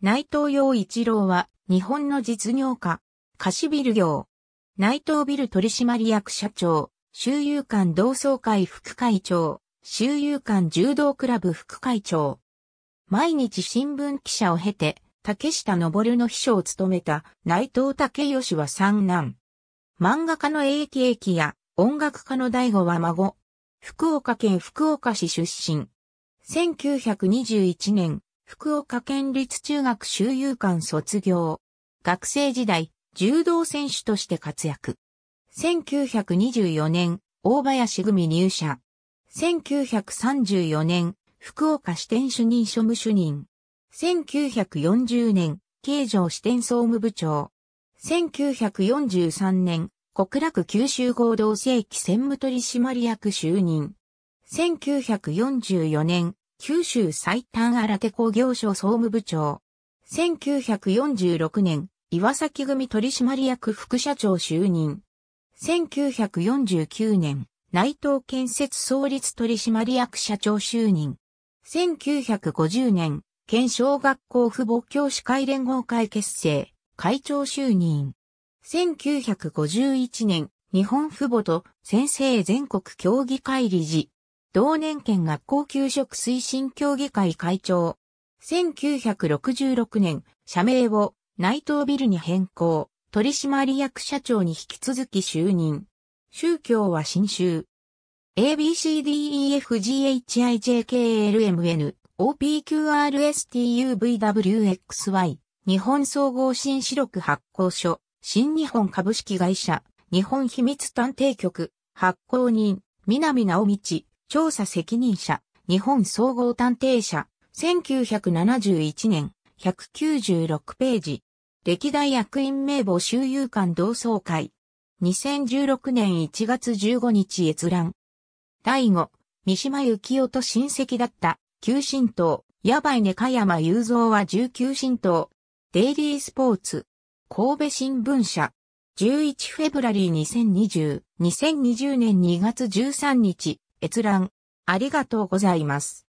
内藤洋一郎は、日本の実業家、貸子ビル業、内藤ビル取締役社長、周遊館同窓会副会長、周遊館柔道クラブ副会長。毎日新聞記者を経て、竹下登の秘書を務めた内藤武義は三男。漫画家の英気英気や音楽家の大悟は孫。福岡県福岡市出身。1921年、福岡県立中学修遊館卒業。学生時代、柔道選手として活躍。1924年、大林組入社。1934年、福岡支店主任庶務主任。1940年、京城支店総務部長。1943年、国楽九州合同正規専務取締役就任。1944年、九州最短新手工業省総務部長。1946年、岩崎組取締役副社長就任。1949年、内藤建設創立取締役社長就任。1950年、県小学校父母教師会連合会結成、会長就任。1951年、日本父母と先生全国協議会理事。同年県学校給食推進協議会会長。1966年、社名を内藤ビルに変更、取締役社長に引き続き就任。宗教は新宗。ABCDEFGHIJKLMN OPQRSTUVWXY 日本総合新四六発行所新日本株式会社日本秘密探偵局発行人南直道調査責任者、日本総合探偵社、1971年、196ページ。歴代役員名簿周遊館同窓会。2016年1月15日閲覧。第五、三島幸夫と親戚だった、旧神道、ヤバいね加山雄三は19神道。デイリースポーツ。神戸新聞社。11フェブラリー2020、2020年2月13日。閲覧ありがとうございます。